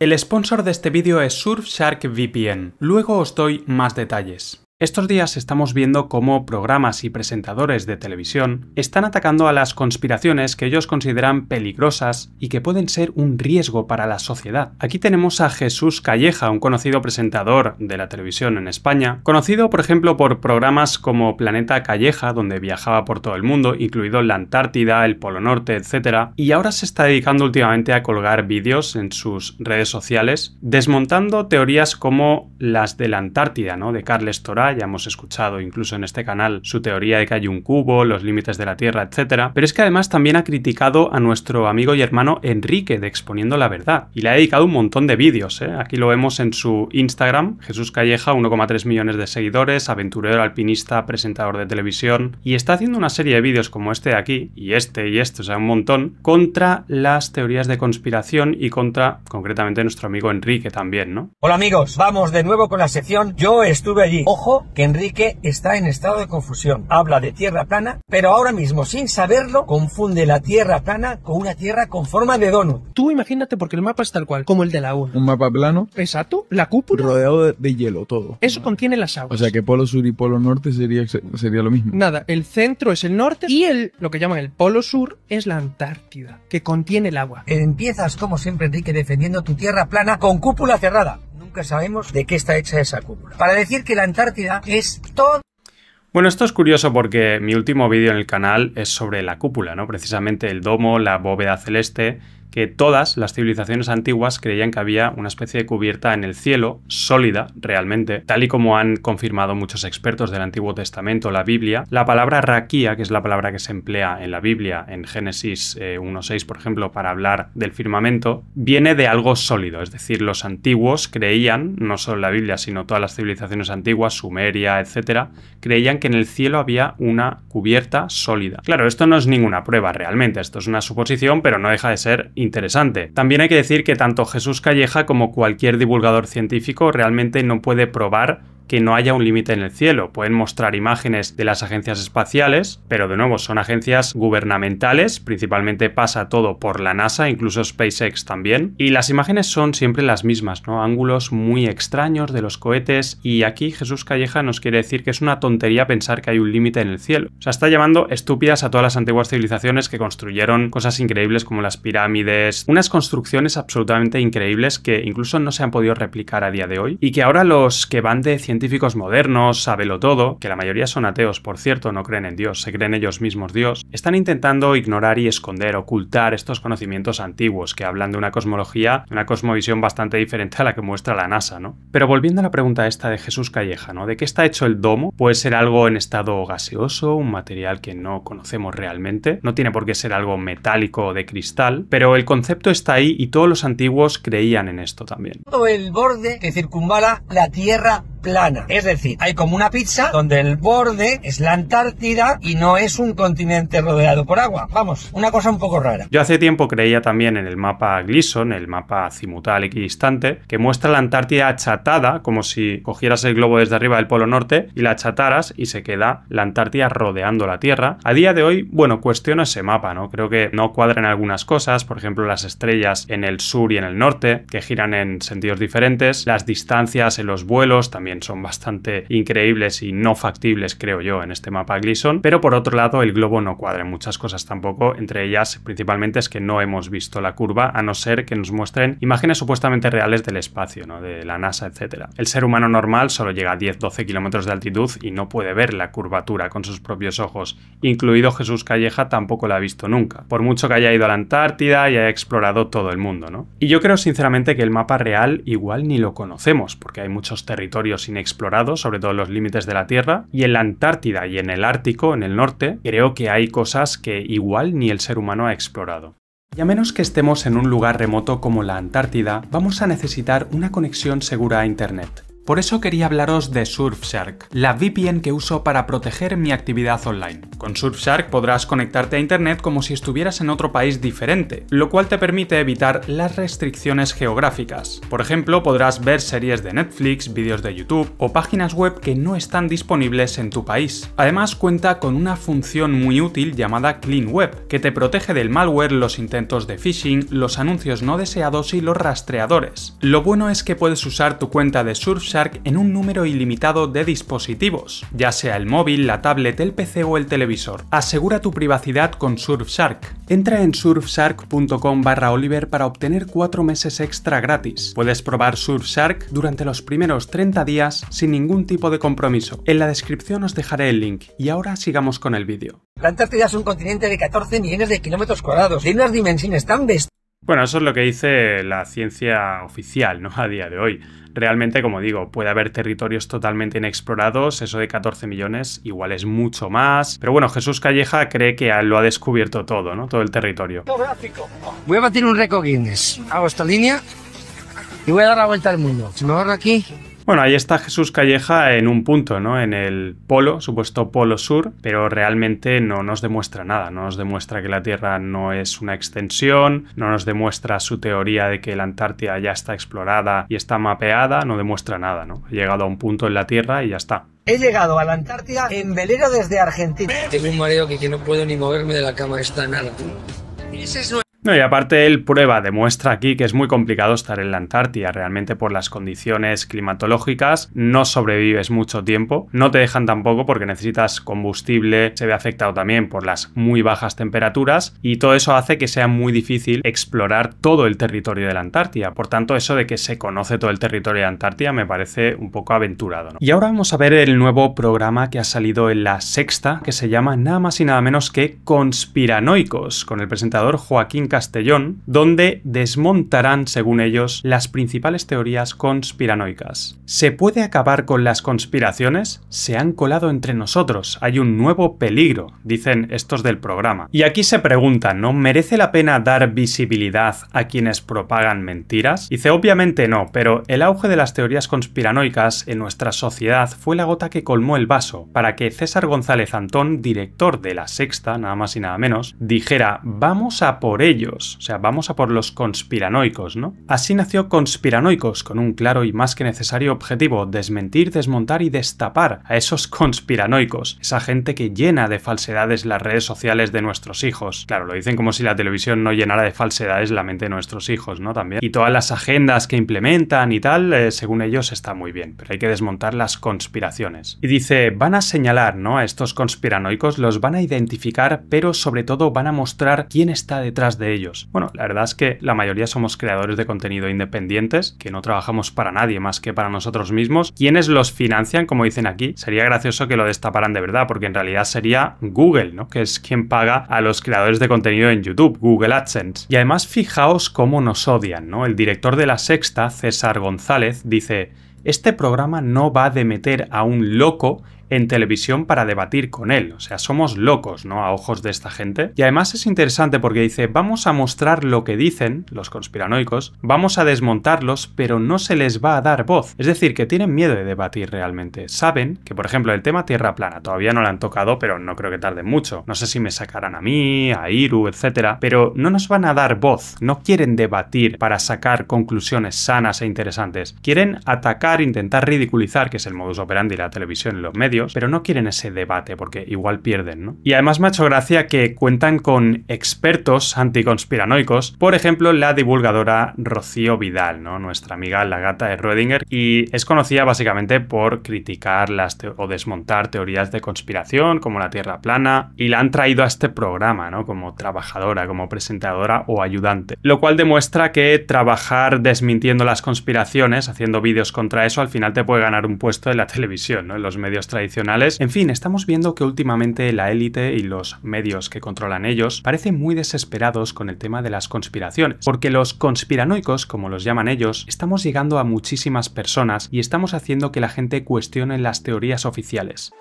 El sponsor de este vídeo es Surfshark VPN, luego os doy más detalles. Estos días estamos viendo cómo programas y presentadores de televisión están atacando a las conspiraciones que ellos consideran peligrosas y que pueden ser un riesgo para la sociedad. Aquí tenemos a Jesús Calleja, un conocido presentador de la televisión en España, conocido por ejemplo por programas como Planeta Calleja, donde viajaba por todo el mundo, incluido la Antártida, el Polo Norte, etc. Y ahora se está dedicando últimamente a colgar vídeos en sus redes sociales, desmontando teorías como las de la Antártida, ¿no? De Carles Toray ya hemos escuchado incluso en este canal su teoría de que hay un cubo, los límites de la Tierra, etc. Pero es que además también ha criticado a nuestro amigo y hermano Enrique de Exponiendo la Verdad y le ha dedicado un montón de vídeos. ¿eh? Aquí lo vemos en su Instagram, Jesús Calleja, 1,3 millones de seguidores, aventurero, alpinista, presentador de televisión y está haciendo una serie de vídeos como este de aquí y este y este, o sea, un montón, contra las teorías de conspiración y contra concretamente nuestro amigo Enrique también, ¿no? Hola amigos, vamos de nuevo con la sección Yo estuve allí. Ojo, que Enrique está en estado de confusión. Habla de tierra plana, pero ahora mismo, sin saberlo, confunde la tierra plana con una tierra con forma de donut. Tú imagínate, porque el mapa es tal cual, como el de la U. Un mapa plano. Exacto, la cúpula. Rodeado de, hielo, todo. Eso contiene las aguas. O sea que polo sur y polo norte sería, sería lo mismo. Nada, el centro es el norte y el, lo que llaman el polo sur, es la Antártida, que contiene el agua. Empiezas, como siempre, Enrique, defendiendo tu tierra plana con cúpula cerrada. Que sabemos de qué está hecha esa cúpula. Para decir que la Antártida es todo... Bueno, esto es curioso porque mi último vídeo en el canal es sobre la cúpula, ¿no? Precisamente el domo, la bóveda celeste, que todas las civilizaciones antiguas creían que había una especie de cubierta en el cielo, sólida realmente, tal y como han confirmado muchos expertos del Antiguo Testamento, la Biblia. La palabra raquía, que es la palabra que se emplea en la Biblia, en Génesis 1.6, eh, por ejemplo, para hablar del firmamento, viene de algo sólido, es decir, los antiguos creían, no solo la Biblia, sino todas las civilizaciones antiguas, Sumeria, etcétera, creían que en el cielo había una cubierta sólida. Claro, esto no es ninguna prueba realmente, esto es una suposición, pero no deja de ser interesante. También hay que decir que tanto Jesús Calleja como cualquier divulgador científico realmente no puede probar que no haya un límite en el cielo. Pueden mostrar imágenes de las agencias espaciales, pero de nuevo son agencias gubernamentales, principalmente pasa todo por la NASA, incluso SpaceX también. Y las imágenes son siempre las mismas, ¿no? Ángulos muy extraños de los cohetes. Y aquí Jesús Calleja nos quiere decir que es una tontería pensar que hay un límite en el cielo. O sea, está llamando estúpidas a todas las antiguas civilizaciones que construyeron cosas increíbles como las pirámides, unas construcciones absolutamente increíbles que incluso no se han podido replicar a día de hoy y que ahora los que van de científicos modernos, sábelo todo, que la mayoría son ateos, por cierto, no creen en Dios, se creen ellos mismos Dios, están intentando ignorar y esconder, ocultar estos conocimientos antiguos que hablan de una cosmología, una cosmovisión bastante diferente a la que muestra la NASA, ¿no? Pero volviendo a la pregunta esta de Jesús Calleja, ¿no? ¿De qué está hecho el domo? ¿Puede ser algo en estado gaseoso, un material que no conocemos realmente? No tiene por qué ser algo metálico o de cristal, pero el concepto está ahí y todos los antiguos creían en esto también. El borde que circunvala la Tierra plana. Es decir, hay como una pizza donde el borde es la Antártida y no es un continente rodeado por agua. Vamos, una cosa un poco rara. Yo hace tiempo creía también en el mapa Gleason, el mapa cimutal equidistante, que muestra la Antártida achatada, como si cogieras el globo desde arriba del Polo Norte y la achataras y se queda la Antártida rodeando la Tierra. A día de hoy, bueno, cuestiona ese mapa, ¿no? Creo que no cuadran algunas cosas, por ejemplo, las estrellas en el sur y en el norte, que giran en sentidos diferentes, las distancias en los vuelos también son bastante increíbles y no factibles, creo yo, en este mapa Gleason. Pero por otro lado, el globo no cuadra en muchas cosas tampoco, entre ellas principalmente es que no hemos visto la curva, a no ser que nos muestren imágenes supuestamente reales del espacio, ¿no? de la NASA, etcétera. El ser humano normal solo llega a 10-12 kilómetros de altitud y no puede ver la curvatura con sus propios ojos, incluido Jesús Calleja tampoco la ha visto nunca, por mucho que haya ido a la Antártida y haya explorado todo el mundo. ¿no? Y yo creo sinceramente que el mapa real igual ni lo conocemos, porque hay muchos territorios inexplorados, sobre todo los límites de la Tierra, y en la Antártida y en el Ártico, en el norte, creo que hay cosas que igual ni el ser humano ha explorado. Y a menos que estemos en un lugar remoto como la Antártida, vamos a necesitar una conexión segura a Internet. Por eso quería hablaros de Surfshark, la VPN que uso para proteger mi actividad online. Con Surfshark podrás conectarte a Internet como si estuvieras en otro país diferente, lo cual te permite evitar las restricciones geográficas. Por ejemplo, podrás ver series de Netflix, vídeos de YouTube o páginas web que no están disponibles en tu país. Además, cuenta con una función muy útil llamada Clean Web, que te protege del malware, los intentos de phishing, los anuncios no deseados y los rastreadores. Lo bueno es que puedes usar tu cuenta de Surfshark Surfshark en un número ilimitado de dispositivos, ya sea el móvil, la tablet, el PC o el televisor. Asegura tu privacidad con Surfshark. Entra en surfshark.com barra Oliver para obtener 4 meses extra gratis. Puedes probar Surfshark durante los primeros 30 días sin ningún tipo de compromiso. En la descripción os dejaré el link y ahora sigamos con el vídeo. La Antártida es un continente de 14 millones de kilómetros cuadrados, y unas dimensiones tan bestias bueno, eso es lo que dice la ciencia oficial, ¿no? A día de hoy. Realmente, como digo, puede haber territorios totalmente inexplorados, eso de 14 millones igual es mucho más. Pero bueno, Jesús Calleja cree que lo ha descubierto todo, ¿no? Todo el territorio. Voy a batir un récord Guinness. Hago esta línea y voy a dar la vuelta al mundo. Si me agarro aquí, bueno, ahí está Jesús Calleja en un punto, ¿no? En el polo, supuesto polo sur, pero realmente no nos demuestra nada, no nos demuestra que la Tierra no es una extensión, no nos demuestra su teoría de que la Antártida ya está explorada y está mapeada, no demuestra nada, ¿no? Ha llegado a un punto en la Tierra y ya está. He llegado a la Antártida en velero desde Argentina. Tengo un mareo que, no puedo ni moverme de la cama, está nada. Ese es no, y aparte el prueba, demuestra aquí que es muy complicado estar en la Antártida, realmente por las condiciones climatológicas, no sobrevives mucho tiempo, no te dejan tampoco porque necesitas combustible, se ve afectado también por las muy bajas temperaturas y todo eso hace que sea muy difícil explorar todo el territorio de la Antártida. Por tanto, eso de que se conoce todo el territorio de la Antártida me parece un poco aventurado. Y ahora vamos a ver el nuevo programa que ha salido en la sexta, que se llama nada más y nada menos que Conspiranoicos, con el presentador Joaquín Castellón, donde desmontarán, según ellos, las principales teorías conspiranoicas. ¿Se puede acabar con las conspiraciones? Se han colado entre nosotros, hay un nuevo peligro, dicen estos del programa. Y aquí se pregunta: ¿no merece la pena dar visibilidad a quienes propagan mentiras? Dice, obviamente no, pero el auge de las teorías conspiranoicas en nuestra sociedad fue la gota que colmó el vaso para que César González Antón, director de La Sexta, nada más y nada menos, dijera, vamos a por ello o sea, vamos a por los conspiranoicos, ¿no? Así nació Conspiranoicos, con un claro y más que necesario objetivo, desmentir, desmontar y destapar a esos conspiranoicos, esa gente que llena de falsedades las redes sociales de nuestros hijos. Claro, lo dicen como si la televisión no llenara de falsedades la mente de nuestros hijos, ¿no? También. Y todas las agendas que implementan y tal, eh, según ellos, está muy bien, pero hay que desmontar las conspiraciones. Y dice, van a señalar, ¿no? A estos conspiranoicos, los van a identificar, pero sobre todo van a mostrar quién está detrás de ellos? Bueno, la verdad es que la mayoría somos creadores de contenido independientes, que no trabajamos para nadie más que para nosotros mismos. ¿Quiénes los financian, como dicen aquí? Sería gracioso que lo destaparan de verdad, porque en realidad sería Google, ¿no? Que es quien paga a los creadores de contenido en YouTube, Google AdSense. Y además fijaos cómo nos odian, ¿no? El director de la sexta, César González, dice... Este programa no va de meter a un loco en televisión para debatir con él. O sea, somos locos, ¿no? A ojos de esta gente. Y además es interesante porque dice, vamos a mostrar lo que dicen los conspiranoicos, vamos a desmontarlos, pero no se les va a dar voz. Es decir, que tienen miedo de debatir realmente. Saben que, por ejemplo, el tema Tierra plana todavía no lo han tocado, pero no creo que tarde mucho. No sé si me sacarán a mí, a Iru, etc. pero no nos van a dar voz, no quieren debatir para sacar conclusiones sanas e interesantes. Quieren atacar, intentar ridiculizar, que es el modus operandi de la televisión y los medios pero no quieren ese debate porque igual pierden, ¿no? Y además me ha hecho gracia que cuentan con expertos anticonspiranoicos, por ejemplo, la divulgadora Rocío Vidal, ¿no? Nuestra amiga la gata de Rödinger, y es conocida básicamente por criticar las o desmontar teorías de conspiración como la Tierra plana, y la han traído a este programa, ¿no? Como trabajadora, como presentadora o ayudante, lo cual demuestra que trabajar desmintiendo las conspiraciones, haciendo vídeos contra eso, al final te puede ganar un puesto en la televisión, ¿no? En los medios tradicionales en fin, estamos viendo que últimamente la élite y los medios que controlan ellos parecen muy desesperados con el tema de las conspiraciones, porque los conspiranoicos, como los llaman ellos, estamos llegando a muchísimas personas y estamos haciendo que la gente cuestione las teorías oficiales.